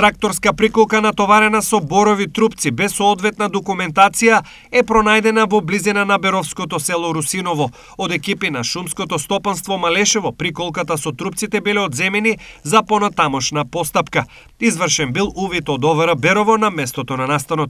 Тракторска приколка натоварена со борови трупци без соодветна документација е пронајдена во близина на Беровското село Русиново. Од екипи на Шумското стопанство Малешево приколката со трупците биле одземени за понатамошна постапка. Извршен бил увид од ОВР Берово на местото на настанот.